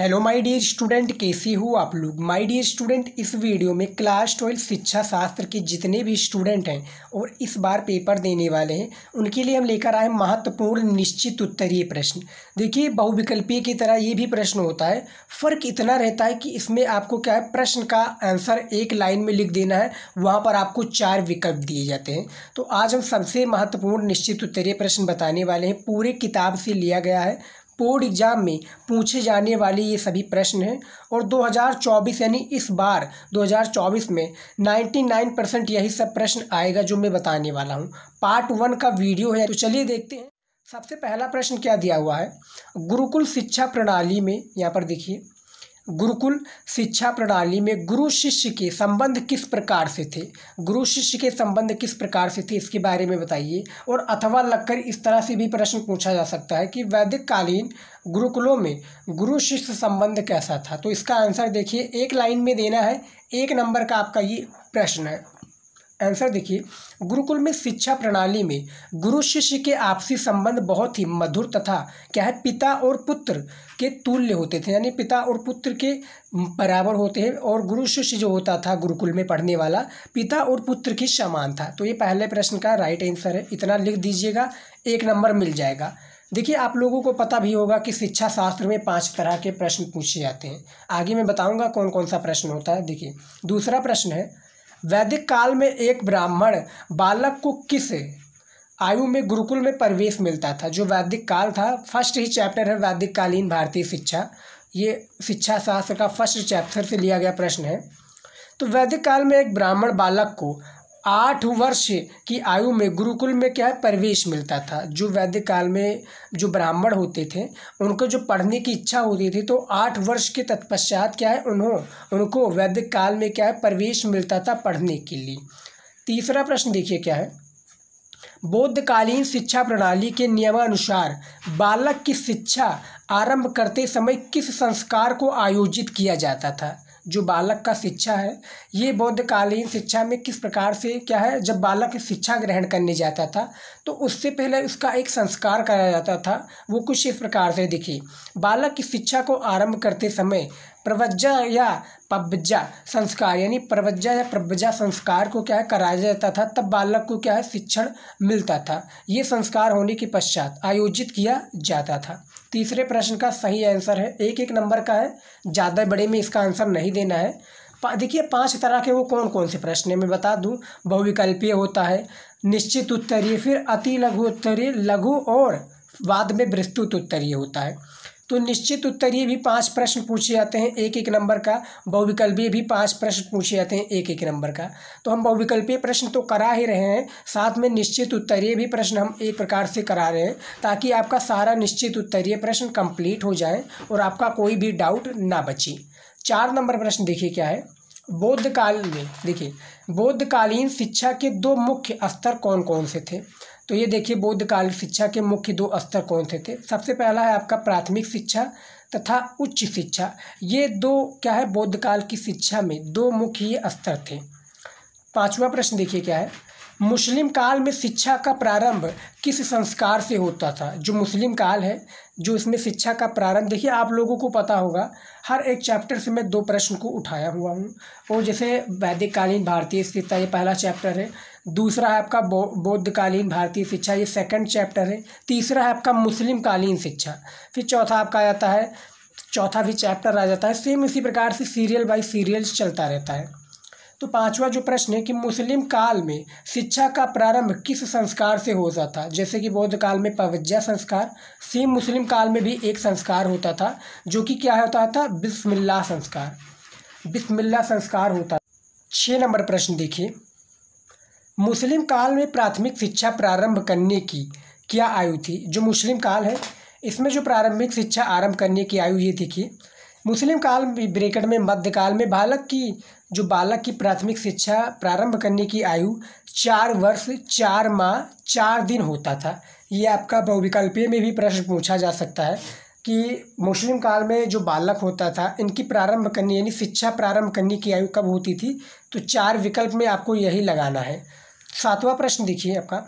hello my dear student कैसे हो आप लोग माय डियर स्टूडेंट इस वीडियो में क्लास ट्वेल्व शिक्षा शास्त्र के जितने भी स्टूडेंट हैं और इस बार पेपर देने वाले हैं उनके लिए हम लेकर आए महत्वपूर्ण निश्चित उत्तरीय प्रश्न देखिए बहुविकल्पीय की तरह ये भी प्रश्न होता है फर्क इतना रहता है कि इसमें आपको क्या है प्रश्न का आंसर एक लाइन में लिख देना है वहाँ पर आपको चार विकल्प दिए जाते हैं तो आज हम सबसे महत्वपूर्ण निश्चित उत्तरीय प्रश्न बताने वाले हैं पूरे किताब से लिया गया है बोर्ड एग्ज़ाम में पूछे जाने वाले ये सभी प्रश्न हैं और 2024 यानी इस बार 2024 में 99 परसेंट यही सब प्रश्न आएगा जो मैं बताने वाला हूँ पार्ट वन का वीडियो है तो चलिए देखते हैं सबसे पहला प्रश्न क्या दिया हुआ है गुरुकुल शिक्षा प्रणाली में यहाँ पर देखिए गुरुकुल शिक्षा प्रणाली में गुरु शिष्य के संबंध किस प्रकार से थे गुरु शिष्य के संबंध किस प्रकार से थे इसके बारे में बताइए और अथवा लगकर इस तरह से भी प्रश्न पूछा जा सकता है कि वैदिक कालीन गुरुकुलों में गुरु शिष्य संबंध कैसा था तो इसका आंसर देखिए एक लाइन में देना है एक नंबर का आपका ये प्रश्न है आंसर देखिए गुरुकुल में शिक्षा प्रणाली में गुरु शिष्य के आपसी संबंध बहुत ही मधुर तथा क्या है पिता और पुत्र के तुल्य होते थे यानी पिता और पुत्र के बराबर होते हैं और गुरु शिष्य जो होता था गुरुकुल में पढ़ने वाला पिता और पुत्र की समान था तो ये पहले प्रश्न का राइट आंसर है इतना लिख दीजिएगा एक नंबर मिल जाएगा देखिए आप लोगों को पता भी होगा कि शिक्षा शास्त्र में पांच तरह के प्रश्न पूछे जाते हैं आगे मैं बताऊंगा कौन कौन सा प्रश्न होता है देखिए दूसरा प्रश्न है वैदिक काल में एक ब्राह्मण बालक को किस आयु में गुरुकुल में प्रवेश मिलता था जो वैदिक काल था फर्स्ट ही चैप्टर है वैदिक कालीन भारतीय शिक्षा ये शिक्षा शास्त्र का फर्स्ट चैप्टर से लिया गया प्रश्न है तो वैदिक काल में एक ब्राह्मण बालक को आठ वर्ष की आयु में गुरुकुल में क्या है प्रवेश मिलता था जो वैदिक काल में जो ब्राह्मण होते थे उनको जो पढ़ने की इच्छा होती थी तो आठ वर्ष के तत्पश्चात क्या है उन्हों उनको वैदिक काल में क्या है प्रवेश मिलता था पढ़ने के लिए तीसरा प्रश्न देखिए क्या है बौद्धकालीन शिक्षा प्रणाली के नियमानुसार बालक की शिक्षा आरंभ करते समय किस संस्कार को आयोजित किया जाता था जो बालक का शिक्षा है ये बौद्धकालीन शिक्षा में किस प्रकार से क्या है जब बालक शिक्षा ग्रहण करने जाता था तो उससे पहले उसका एक संस्कार कराया जाता था वो कुछ इस प्रकार से दिखी बालक की शिक्षा को आरंभ करते समय प्रवज्जा या पब्जा संस्कार यानी प्रवज्जा या प्रवज्जा संस्कार को क्या है कराया जाता था तब बालक को क्या है शिक्षण मिलता था ये संस्कार होने के पश्चात आयोजित किया जाता था तीसरे प्रश्न का सही आंसर है एक एक नंबर का है ज़्यादा बड़े में इसका आंसर नहीं देना है पा, देखिए पांच तरह के वो कौन कौन से प्रश्न है मैं बता दूं बहुविकल्पीय होता है निश्चित उत्तरीय फिर अति लघु उत्तरीय लघु और बाद में विस्तृत उत्तरीय होता है तो निश्चित उत्तरीय भी पाँच प्रश्न पूछे जाते हैं एक एक नंबर का बहुविकल्पीय भी पाँच प्रश्न पूछे जाते हैं एक एक नंबर का तो हम बहुविकल्पीय प्रश्न तो करा ही रहे हैं साथ में निश्चित उत्तरीय भी प्रश्न हम एक प्रकार से करा रहे हैं ताकि आपका सारा निश्चित उत्तरीय प्रश्न कंप्लीट हो जाए और आपका कोई भी डाउट ना बचे चार नंबर प्रश्न देखिए क्या है बौद्धकाल में देखिए बौद्धकालीन शिक्षा के दो मुख्य स्तर कौन कौन से थे तो ये देखिए बौद्ध काल शिक्षा के मुख्य दो स्तर कौन से थे सबसे पहला है आपका प्राथमिक शिक्षा तथा उच्च शिक्षा ये दो क्या है बौद्ध काल की शिक्षा में दो मुख्य स्तर थे पांचवा प्रश्न देखिए क्या है मुस्लिम काल में शिक्षा का प्रारंभ किस संस्कार से होता था जो मुस्लिम काल है जो इसमें शिक्षा का प्रारंभ देखिए आप लोगों को पता होगा हर एक चैप्टर से मैं दो प्रश्न को उठाया हुआ हूँ और जैसे वैदिक कालीन भारतीय स्थिरता ये पहला चैप्टर है दूसरा है आपका बौद्धकालीन भारतीय शिक्षा ये सेकंड चैप्टर है तीसरा है आपका मुस्लिम कालीन शिक्षा फिर चौथा आपका आ जाता है चौथा भी चैप्टर आ जाता है सेम इसी प्रकार से सीरियल बाई सीरियल चलता रहता है तो पांचवा जो प्रश्न है कि मुस्लिम काल में शिक्षा का प्रारंभ किस संस्कार से हो जाता जैसे कि बौद्ध काल में पवज्जा संस्कार सेम मुस्लिम काल में भी एक संस्कार होता था जो कि क्या होता था बिस्मिल्लाह संस्कार बिस्मिल्लाह संस्कार होता छः नंबर प्रश्न देखिए मुस्लिम काल में प्राथमिक शिक्षा प्रारंभ करने की क्या आयु थी जो मुस्लिम काल है इसमें जो प्रारंभिक शिक्षा आरंभ करने की आयु ये देखिए मुस्लिम काल ब्रेकेट में मध्यकाल में बालक की जो बालक की प्राथमिक शिक्षा प्रारंभ करने की आयु चार वर्ष चार माह चार दिन होता था ये आपका बहुविकल्पीय में भी प्रश्न पूछा जा सकता है कि मुस्लिम काल में जो बालक होता था इनकी प्रारंभ करने यानी शिक्षा प्रारंभ करने की आयु कब होती थी तो चार विकल्प में आपको यही लगाना है सातवां प्रश्न देखिए आपका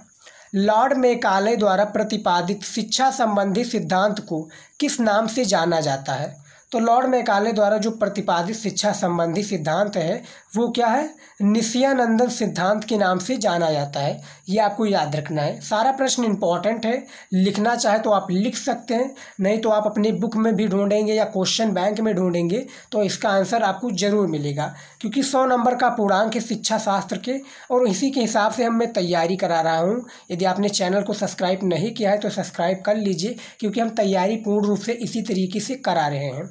लॉर्ड मेकाले द्वारा प्रतिपादित शिक्षा संबंधी सिद्धांत को किस नाम से जाना जाता है तो लॉर्ड मेकाले द्वारा जो प्रतिपादित शिक्षा संबंधी सिद्धांत है वो क्या है निशियानंदन सिद्धांत के नाम से जाना जाता है ये आपको याद रखना है सारा प्रश्न इंपॉर्टेंट है लिखना चाहे तो आप लिख सकते हैं नहीं तो आप अपनी बुक में भी ढूंढेंगे या क्वेश्चन बैंक में ढूंढेंगे तो इसका आंसर आपको ज़रूर मिलेगा क्योंकि सौ नंबर का पूर्णांक है शिक्षा शास्त्र के और इसी के हिसाब से हम मैं तैयारी करा रहा हूँ यदि आपने चैनल को सब्सक्राइब नहीं किया है तो सब्सक्राइब कर लीजिए क्योंकि हम तैयारी पूर्ण रूप से इसी तरीके से करा रहे हैं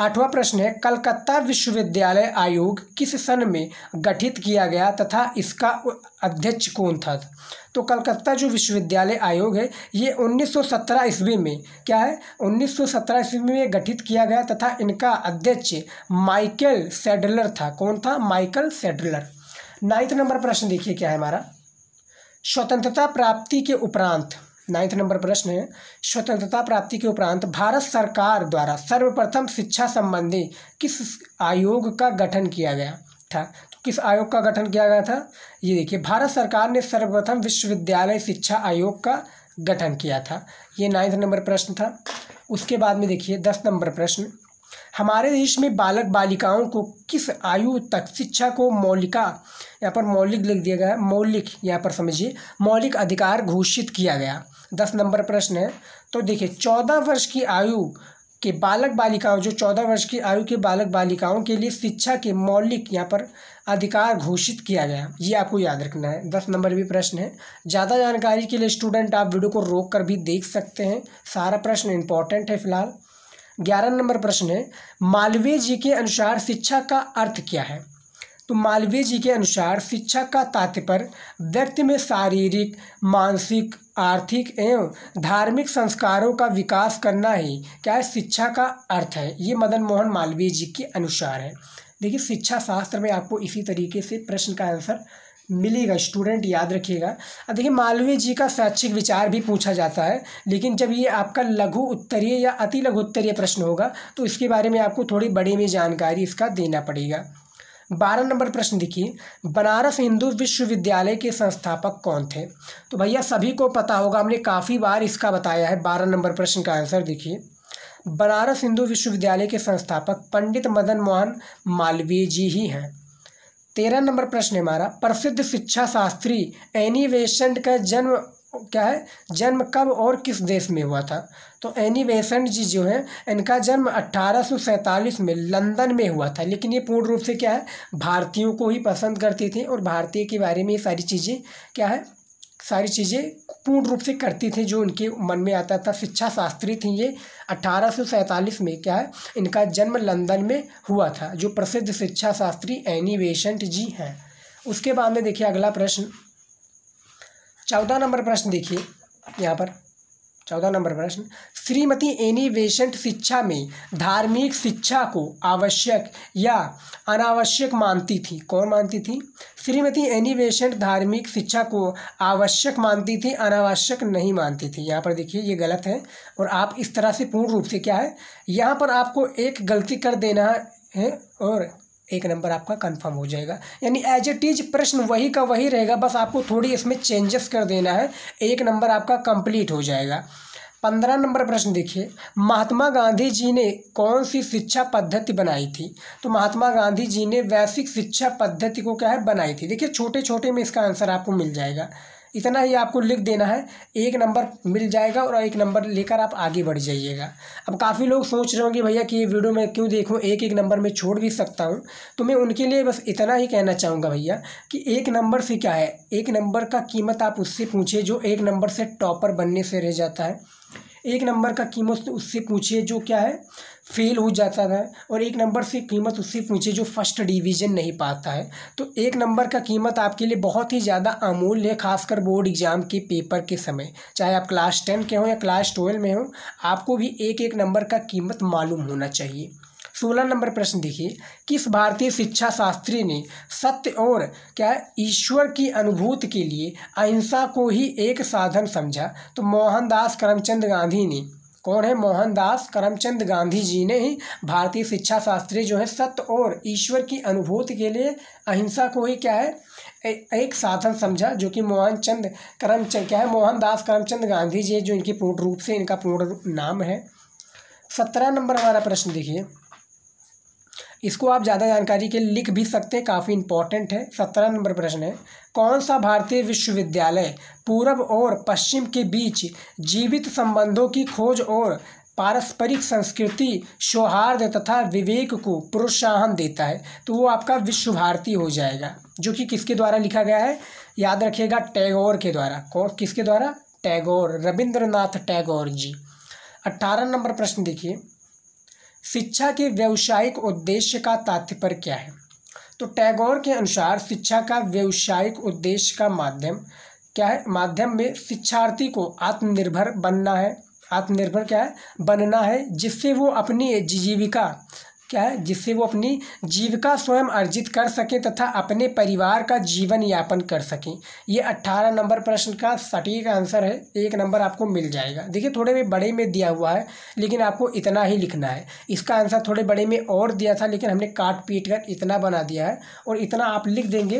आठवां प्रश्न है कलकत्ता विश्वविद्यालय आयोग किस सन में गठित किया गया तथा इसका अध्यक्ष कौन था तो कलकत्ता जो विश्वविद्यालय आयोग है ये 1917 ईस्वी में क्या है 1917 ईस्वी में गठित किया गया तथा इनका अध्यक्ष माइकल सेडलर था कौन था माइकल सेडलर नाइन्थ नंबर प्रश्न देखिए क्या है हमारा स्वतंत्रता प्राप्ति के उपरांत नाइन्थ नंबर प्रश्न है स्वतंत्रता प्राप्ति के उपरांत भारत सरकार द्वारा सर्वप्रथम शिक्षा संबंधी किस आयोग का गठन किया गया था तो किस आयोग का गठन किया गया था ये देखिए भारत सरकार ने सर्वप्रथम विश्वविद्यालय शिक्षा आयोग का गठन किया था ये नाइन्थ नंबर प्रश्न था उसके बाद में देखिए दस नंबर प्रश्न हमारे देश में बालक बालिकाओं को किस आयु तक शिक्षा को मौलिका यहाँ पर मौलिक लिख दिया गया मौलिक यहाँ पर समझिए मौलिक अधिकार घोषित किया गया दस नंबर प्रश्न है तो देखिए चौदह वर्ष की आयु के बालक बालिकाओं जो चौदह वर्ष की आयु के बालक बालिकाओं के लिए शिक्षा के मौलिक यहाँ पर अधिकार घोषित किया गया ये आपको याद रखना है दस नंबर भी प्रश्न है ज़्यादा जानकारी के लिए स्टूडेंट आप वीडियो को रोक कर भी देख सकते हैं सारा प्रश्न इंपॉर्टेंट है फिलहाल ग्यारह नंबर प्रश्न है मालवीय जी के अनुसार शिक्षा का अर्थ क्या है तो मालवीय जी के अनुसार शिक्षा का तात्पर्य व्यक्ति में शारीरिक मानसिक आर्थिक एवं धार्मिक संस्कारों का विकास करना ही क्या शिक्षा का अर्थ है ये मदन मोहन मालवीय जी के अनुसार है देखिए शिक्षा शास्त्र में आपको इसी तरीके से प्रश्न का आंसर मिलेगा स्टूडेंट याद रखिएगा अब देखिए मालवीय जी का शैक्षिक विचार भी पूछा जाता है लेकिन जब ये आपका लघु उत्तरीय या अति लघु उत्तरीय प्रश्न होगा तो इसके बारे में आपको थोड़ी बड़ी में जानकारी इसका देना पड़ेगा बारह नंबर प्रश्न देखिए बनारस हिंदू विश्वविद्यालय के संस्थापक कौन थे तो भैया सभी को पता होगा हमने काफ़ी बार इसका बताया है बारह नंबर प्रश्न का आंसर देखिए बनारस हिंदू विश्वविद्यालय के संस्थापक पंडित मदन मोहन मालवीय जी ही हैं तेरह नंबर प्रश्न है हमारा प्रसिद्ध शिक्षा शास्त्री एनी वेशंट का जन्म क्या है जन्म कब और किस देश में हुआ था तो एनी बेसेंट जी जो हैं इनका जन्म अट्ठारह में लंदन में हुआ था लेकिन ये पूर्ण रूप से क्या है भारतीयों को ही पसंद करती थी और भारतीय के बारे में ये सारी चीज़ें क्या है सारी चीज़ें पूर्ण रूप से करती थी जो उनके मन में आता था शिक्षा शास्त्री थी ये अठारह में क्या है इनका जन्म लंदन में हुआ था जो प्रसिद्ध शिक्षा शास्त्री एनी बेसेंट जी हैं उसके बाद में देखिए अगला प्रश्न चौदह नंबर प्रश्न देखिए यहाँ पर चौदह नंबर प्रश्न श्रीमती एनी वेशंट शिक्षा में धार्मिक शिक्षा को आवश्यक या अनावश्यक मानती थी कौन मानती थी श्रीमती एनी वेशंट धार्मिक शिक्षा को आवश्यक मानती थी अनावश्यक नहीं मानती थी यहाँ पर देखिए ये गलत है और आप इस तरह से पूर्ण रूप से क्या है यहाँ पर आपको एक गलती कर देना है और एक नंबर आपका कंफर्म हो जाएगा यानी एज इट इज प्रश्न वही का वही रहेगा बस आपको थोड़ी इसमें चेंजेस कर देना है एक नंबर आपका कंप्लीट हो जाएगा पंद्रह नंबर प्रश्न देखिए महात्मा गांधी जी ने कौन सी शिक्षा पद्धति बनाई थी तो महात्मा गांधी जी ने वैश्विक शिक्षा पद्धति को क्या है बनाई थी देखिए छोटे छोटे में इसका आंसर आपको मिल जाएगा इतना ही आपको लिख देना है एक नंबर मिल जाएगा और एक नंबर लेकर आप आगे बढ़ जाइएगा अब काफ़ी लोग सोच रहे होंगे भैया कि ये वीडियो मैं क्यों देखूँ एक एक नंबर में छोड़ भी सकता हूँ तो मैं उनके लिए बस इतना ही कहना चाहूँगा भैया कि एक नंबर से क्या है एक नंबर का कीमत आप उससे पूछें जो एक नंबर से टॉपर बनने से रह जाता है एक नंबर का कीमत उससे पूछिए जो क्या है फेल हो जाता है और एक नंबर से कीमत उससे पूछिए जो फर्स्ट डिवीजन नहीं पाता है तो एक नंबर का कीमत आपके लिए बहुत ही ज़्यादा अमूल्य है खासकर बोर्ड एग्ज़ाम के पेपर के समय चाहे आप क्लास टेन के हों या क्लास ट्वेल्व में हों आपको भी एक एक नंबर का कीमत मालूम होना चाहिए सोलह नंबर प्रश्न देखिए किस भारतीय शिक्षा शास्त्री ने सत्य और क्या ईश्वर की अनुभूति के लिए अहिंसा को ही एक साधन समझा तो मोहनदास करमचंद गांधी ने कौन है मोहनदास करमचंद गांधी जी ने ही भारतीय शिक्षा शास्त्री जो है सत्य और ईश्वर की अनुभूति के लिए अहिंसा को ही क्या है ए, एक साधन समझा जो कि मोहनचंद करमचंद क्या है मोहनदास करमचंद गांधी जी जो इनकी पूर्ण रूप से इनका पूर्ण नाम है सत्रह नंबर हमारा प्रश्न देखिए इसको आप ज़्यादा जानकारी के लिए लिख भी सकते हैं काफ़ी इंपॉर्टेंट है सत्रह नंबर प्रश्न है कौन सा भारतीय विश्वविद्यालय पूर्व और पश्चिम के बीच जीवित संबंधों की खोज और पारस्परिक संस्कृति सौहार्द तथा विवेक को प्रोत्साहन देता है तो वो आपका विश्व भारती हो जाएगा जो कि किसके द्वारा लिखा गया है याद रखिएगा टैगोर के द्वारा कौन किसके द्वारा टैगोर रविंद्रनाथ टैगोर जी अट्ठारह नंबर प्रश्न देखिए शिक्षा के व्यवसायिक उद्देश्य का तात्पर्य क्या है तो टैगोर के अनुसार शिक्षा का व्यवसायिक उद्देश्य का माध्यम क्या है माध्यम में शिक्षार्थी को आत्मनिर्भर बनना है आत्मनिर्भर क्या है बनना है जिससे वो अपनी जीविका क्या है जिससे वो अपनी जीविका स्वयं अर्जित कर सकें तथा अपने परिवार का जीवन यापन कर सकें ये अट्ठारह नंबर प्रश्न का सटीक आंसर है एक नंबर आपको मिल जाएगा देखिए थोड़े में बड़े में दिया हुआ है लेकिन आपको इतना ही लिखना है इसका आंसर थोड़े बड़े में और दिया था लेकिन हमने काट पीट कर इतना बना दिया है और इतना आप लिख देंगे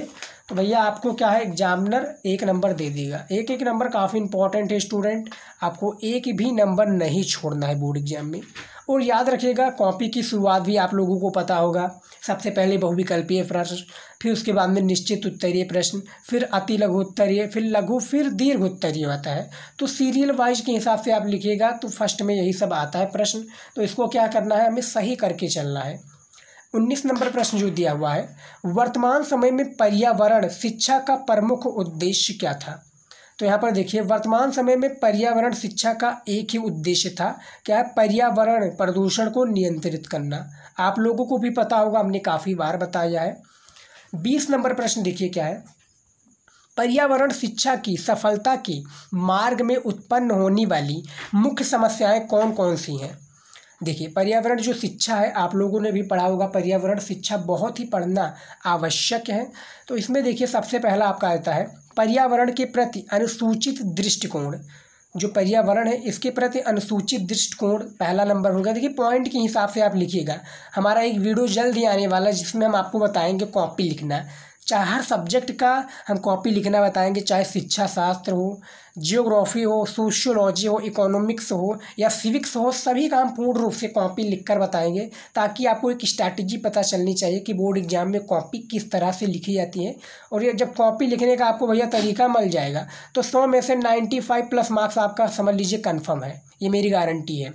तो भैया आपको क्या है एग्जामिनर एक नंबर दे देगा एक एक नंबर काफ़ी इंपॉर्टेंट है स्टूडेंट आपको एक भी नंबर नहीं छोड़ना है बोर्ड एग्जाम में और याद रखिएगा कॉपी की शुरुआत भी आप लोगों को पता होगा सबसे पहले बहुविकल्पीय प्रश्न फिर उसके बाद में निश्चित उत्तरीय प्रश्न फिर अति लघु उत्तरीय फिर लघु फिर दीर्घ उत्तरीय होता है तो सीरियल वाइज के हिसाब से आप लिखिएगा तो फर्स्ट में यही सब आता है प्रश्न तो इसको क्या करना है हमें सही करके चलना है उन्नीस नंबर प्रश्न जो दिया हुआ है वर्तमान समय में पर्यावरण शिक्षा का प्रमुख उद्देश्य क्या था तो यहाँ पर देखिए वर्तमान समय में पर्यावरण शिक्षा का एक ही उद्देश्य था क्या है पर्यावरण प्रदूषण को नियंत्रित करना आप लोगों को भी पता होगा हमने काफ़ी बार बताया है बीस नंबर प्रश्न देखिए क्या है पर्यावरण शिक्षा की सफलता के मार्ग में उत्पन्न होने वाली मुख्य समस्याएं कौन कौन सी हैं देखिए पर्यावरण जो शिक्षा है आप लोगों ने भी पढ़ा होगा पर्यावरण शिक्षा बहुत ही पढ़ना आवश्यक है तो इसमें देखिए सबसे पहला आपका आता है पर्यावरण के प्रति अनुसूचित दृष्टिकोण जो पर्यावरण है इसके प्रति अनुसूचित दृष्टिकोण पहला नंबर होगा देखिए पॉइंट के हिसाब से आप लिखिएगा हमारा एक वीडियो जल्द ही आने वाला है जिसमें हम आपको बताएंगे कॉपी लिखना चाहे हर सब्जेक्ट का हम कॉपी लिखना बताएंगे चाहे शिक्षा शास्त्र हो जियोग्राफी हो सोशियोलॉजी हो इकोनॉमिक्स हो या सिविक्स हो सभी का हम पूर्ण रूप से कॉपी लिखकर बताएंगे ताकि आपको एक स्ट्रैटेजी पता चलनी चाहिए कि बोर्ड एग्जाम में कॉपी किस तरह से लिखी जाती है और ये जब कॉपी लिखने का आपको भैया तरीका मिल जाएगा तो सौ में से नाइन्टी फाइव प्लस मार्क्स आपका समझ लीजिए कन्फर्म है ये मेरी गारंटी है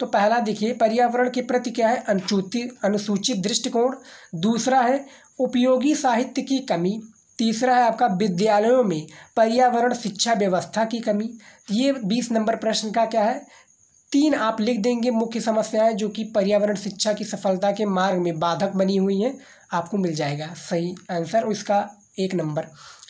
तो पहला देखिए पर्यावरण के प्रति क्या है अनुसूचित अनुसूचित दृष्टिकोण दूसरा है उपयोगी साहित्य की कमी तीसरा है आपका विद्यालयों में पर्यावरण शिक्षा व्यवस्था की कमी ये बीस नंबर प्रश्न का क्या है तीन आप लिख देंगे मुख्य समस्याएं जो कि पर्यावरण शिक्षा की सफलता के मार्ग में बाधक बनी हुई हैं आपको मिल जाएगा सही आंसर और इसका एक नंबर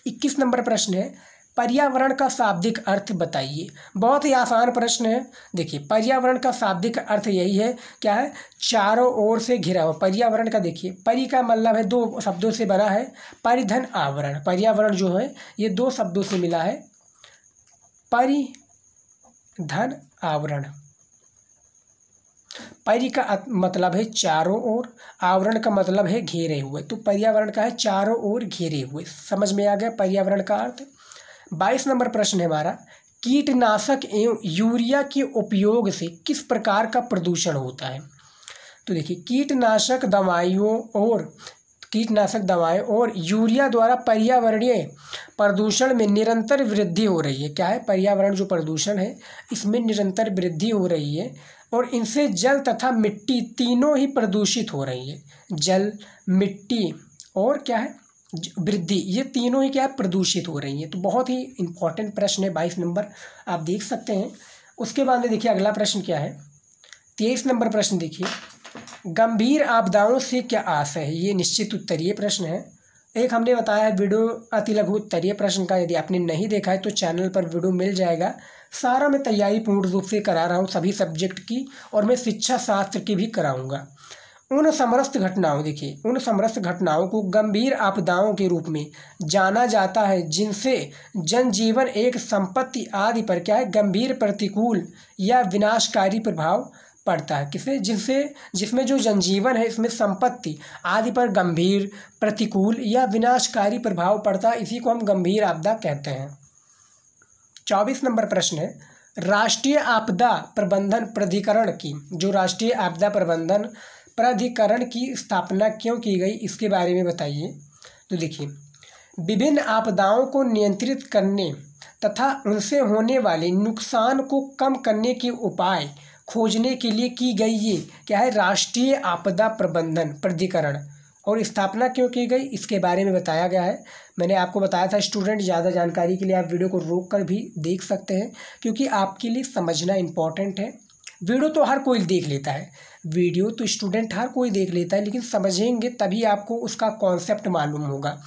इक्कीस नंबर प्रश्न है पर्यावरण का शाब्दिक अर्थ बताइए बहुत ही आसान प्रश्न है देखिए पर्यावरण का शाब्दिक अर्थ यही है क्या है चारों ओर से घिरा हुआ पर्यावरण का देखिए परि का मतलब है दो शब्दों से बना है परिधन आवरण पर्यावरण जो है ये दो शब्दों से मिला है परिधन आवरण परि का मतलब है चारों ओर आवरण का मतलब है घेरे हुए तो पर्यावरण का है चारों ओर घेरे हुए समझ में आ गया पर्यावरण का अर्थ बाईस नंबर प्रश्न है हमारा कीटनाशक एवं यूरिया के उपयोग से किस प्रकार का प्रदूषण होता है तो देखिए कीटनाशक दवाइयों और कीटनाशक दवाएं और यूरिया द्वारा पर्यावरणीय प्रदूषण में निरंतर वृद्धि हो रही है क्या है पर्यावरण जो प्रदूषण है इसमें निरंतर वृद्धि हो रही है और इनसे जल तथा मिट्टी तीनों ही प्रदूषित हो रही है जल मिट्टी और क्या है वृद्धि ये तीनों ही क्या प्रदूषित हो रही है तो बहुत ही इंपॉर्टेंट प्रश्न है बाईस नंबर आप देख सकते हैं उसके बाद में देखिए अगला प्रश्न क्या है तेईस नंबर प्रश्न देखिए गंभीर आपदाओं से क्या आशा है ये निश्चित उत्तरीय प्रश्न है एक हमने बताया है वीडियो अति लघु उत्तरीय प्रश्न का यदि आपने नहीं देखा है तो चैनल पर वीडियो मिल जाएगा सारा मैं तैयारी पूर्ण रूप से करा रहा हूँ सभी सब्जेक्ट की और मैं शिक्षा शास्त्र की भी कराऊँगा उन समरस्त घटनाओं देखिए उन समरस्त घटनाओं को गंभीर आपदाओं के रूप में जाना जाता है जिनसे जनजीवन एक संपत्ति आदि पर क्या है गंभीर प्रतिकूल या विनाशकारी प्रभाव पड़ता है किसे जिससे जिसमें जो जनजीवन है इसमें संपत्ति आदि पर गंभीर प्रतिकूल या विनाशकारी प्रभाव पड़ता है इसी को हम गंभीर आपदा कहते हैं चौबीस नंबर प्रश्न है राष्ट्रीय आपदा प्रबंधन प्राधिकरण की जो राष्ट्रीय आपदा प्रबंधन प्राधिकरण की स्थापना क्यों की गई इसके बारे में बताइए तो देखिए विभिन्न आपदाओं को नियंत्रित करने तथा उनसे होने वाले नुकसान को कम करने के उपाय खोजने के लिए की गई ये क्या है राष्ट्रीय आपदा प्रबंधन प्राधिकरण और स्थापना क्यों की गई इसके बारे में बताया गया है मैंने आपको बताया था स्टूडेंट ज़्यादा जानकारी के लिए आप वीडियो को रोक कर भी देख सकते हैं क्योंकि आपके लिए समझना इम्पॉर्टेंट है वीडियो तो हर कोई देख लेता है वीडियो तो स्टूडेंट हर कोई देख लेता है लेकिन समझेंगे तभी आपको उसका कॉन्सेप्ट मालूम होगा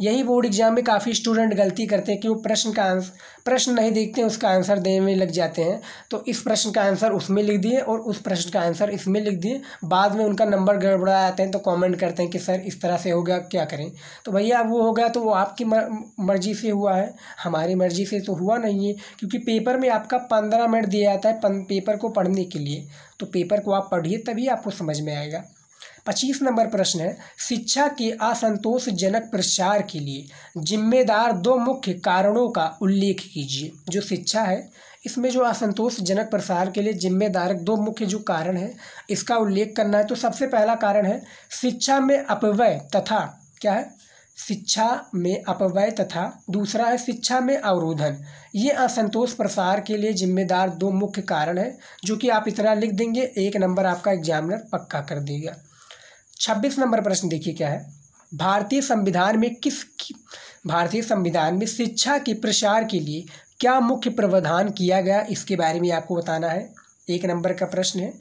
यही बोर्ड एग्ज़ाम में काफ़ी स्टूडेंट गलती करते हैं कि वो प्रश्न का आंसर प्रश्न नहीं देखते हैं उसका आंसर देने में लग जाते हैं तो इस प्रश्न का आंसर उसमें लिख दिए और उस प्रश्न का आंसर इसमें लिख दिए बाद में उनका नंबर गड़बड़ा आते हैं तो कॉमेंट करते हैं कि सर इस तरह से हो गया क्या करें तो भैया वो हो गया तो वो आपकी मर्ज़ी से हुआ है हमारी मर्ज़ी से तो हुआ नहीं है क्योंकि पेपर में आपका पंद्रह मिनट दिया जाता है पेपर को पढ़ने के लिए तो पेपर को आप पढ़िए तभी आपको समझ में आएगा पच्चीस नंबर प्रश्न है शिक्षा के असंतोषजनक प्रचार के लिए जिम्मेदार दो मुख्य कारणों का उल्लेख कीजिए जो शिक्षा है इसमें जो असंतोषजनक प्रसार के लिए जिम्मेदार दो मुख्य जो कारण हैं इसका उल्लेख करना है तो सबसे पहला कारण है शिक्षा में अपव्यय तथा क्या है शिक्षा में अपव्यय तथा दूसरा है शिक्षा में अवरोधन ये असंतोष प्रसार के लिए जिम्मेदार दो मुख्य कारण हैं जो कि आप इतना लिख देंगे एक नंबर आपका एग्जामिनर पक्का कर देगा छब्बीस नंबर प्रश्न देखिए क्या है भारतीय संविधान में किस भारतीय संविधान में शिक्षा के प्रसार के लिए क्या मुख्य प्रावधान किया गया इसके बारे में आपको बताना है एक नंबर का प्रश्न है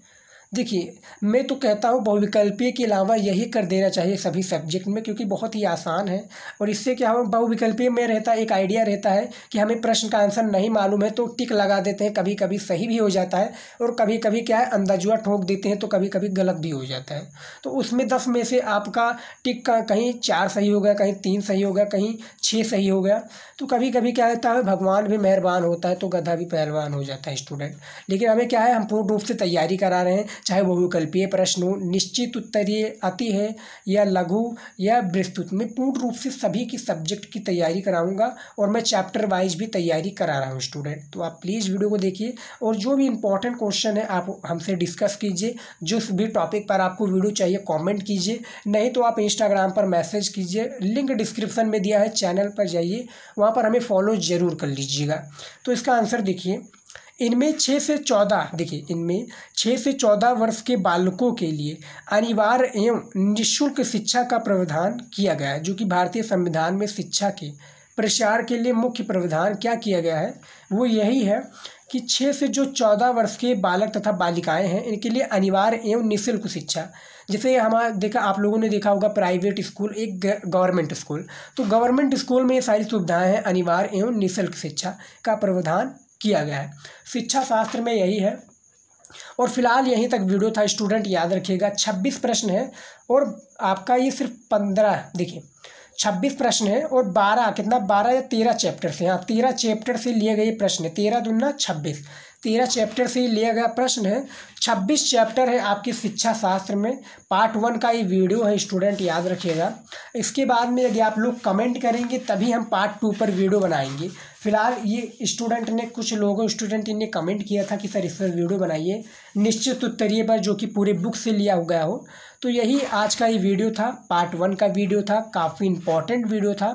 देखिए मैं तो कहता हूँ बहुविकल्पीय के अलावा यही कर देना चाहिए सभी सब्जेक्ट में क्योंकि बहुत ही आसान है और इससे क्या हम बहुविकल्पीय में रहता एक आइडिया रहता है कि हमें प्रश्न का आंसर नहीं मालूम है तो टिक लगा देते हैं कभी कभी सही भी हो जाता है और कभी कभी क्या है अंदाजुआ ठोक देते हैं तो कभी कभी गलत भी हो जाता है तो उसमें दस में से आपका टिक का कहीं चार सही हो गया कहीं तीन सही हो गया कहीं छः सही हो गया तो कभी कभी क्या रहता है भगवान भी मेहरबान होता है तो गधा भी पहलवान हो जाता है स्टूडेंट लेकिन हमें क्या है हम पूर्ण रूप से तैयारी करा रहे हैं चाहे बहुविकल्पीय प्रश्न हो निश्चित उत्तरीय अति है या लघु या विस्तृत मैं पूर्ण रूप से सभी की सब्जेक्ट की तैयारी कराऊंगा और मैं चैप्टर वाइज भी तैयारी करा रहा हूँ स्टूडेंट तो आप प्लीज़ वीडियो को देखिए और जो भी इंपॉर्टेंट क्वेश्चन है आप हमसे डिस्कस कीजिए जिस भी टॉपिक पर आपको वीडियो चाहिए कॉमेंट कीजिए नहीं तो आप इंस्टाग्राम पर मैसेज कीजिए लिंक डिस्क्रिप्सन में दिया है चैनल पर जाइए वहाँ पर हमें फॉलो ज़रूर कर लीजिएगा तो इसका आंसर देखिए इनमें छः से चौदह देखिए इनमें छः से चौदह वर्ष के बालकों के लिए अनिवार्य एवं निःशुल्क शिक्षा का प्रावधान किया गया है जो कि भारतीय संविधान में शिक्षा के प्रचार के लिए मुख्य प्रावधान क्या किया गया है वो यही है कि छः से जो चौदह वर्ष के बालक तथा बालिकाएं हैं इनके लिए अनिवार्य एवं निःशुल्क शिक्षा जैसे हमारा देखा आप लोगों ने देखा होगा प्राइवेट स्कूल एक गवर्नमेंट स्कूल तो गवर्नमेंट स्कूल में ये सारी सुविधाएं हैं अनिवार्य एवं निःशुल्क शिक्षा का प्रावधान किया गया है शिक्षा शास्त्र में यही है और फिलहाल यहीं तक वीडियो था स्टूडेंट याद रखिएगा छब्बीस प्रश्न है और आपका ये सिर्फ पंद्रह देखिए छब्बीस प्रश्न है और बारह कितना बारह या तेरह चैप्टर से हाँ तेरह चैप्टर से लिए गए प्रश्न है तेरह दुना छब्बीस तेरह चैप्टर से लिया गया प्रश्न है छब्बीस चैप्टर है आपके शिक्षा शास्त्र में पार्ट वन का ये वीडियो है स्टूडेंट याद रखिएगा इसके बाद में यदि आप लोग कमेंट करेंगे तभी हम पार्ट टू पर वीडियो बनाएंगे फिलहाल ये स्टूडेंट ने कुछ लोगों स्टूडेंट ने कमेंट किया था कि सर इस पर वीडियो बनाइए निश्चित उत्तरीय पर जो कि पूरे बुक से लिया हुआ हो तो यही आज का ये वीडियो था पार्ट वन का वीडियो था काफ़ी इंपॉर्टेंट वीडियो था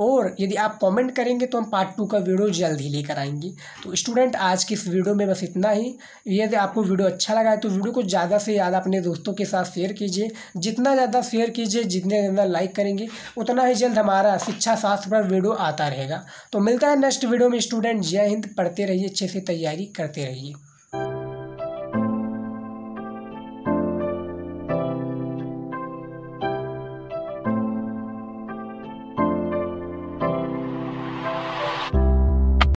और यदि आप कमेंट करेंगे तो हम पार्ट टू का वीडियो जल्द ही लेकर आएंगे तो स्टूडेंट आज की इस वीडियो में बस इतना ही यदि आपको वीडियो अच्छा लगा है तो वीडियो को ज़्यादा से ज़्यादा अपने दोस्तों के साथ शेयर कीजिए जितना ज़्यादा शेयर कीजिए जितने ज़्यादा लाइक करेंगे उतना ही जल्द हमारा शिक्षा शास्त्र पर वीडियो आता रहेगा तो मिलता है नेक्स्ट वीडियो में स्टूडेंट जय हिंद पढ़ते रहिए अच्छे से तैयारी करते रहिए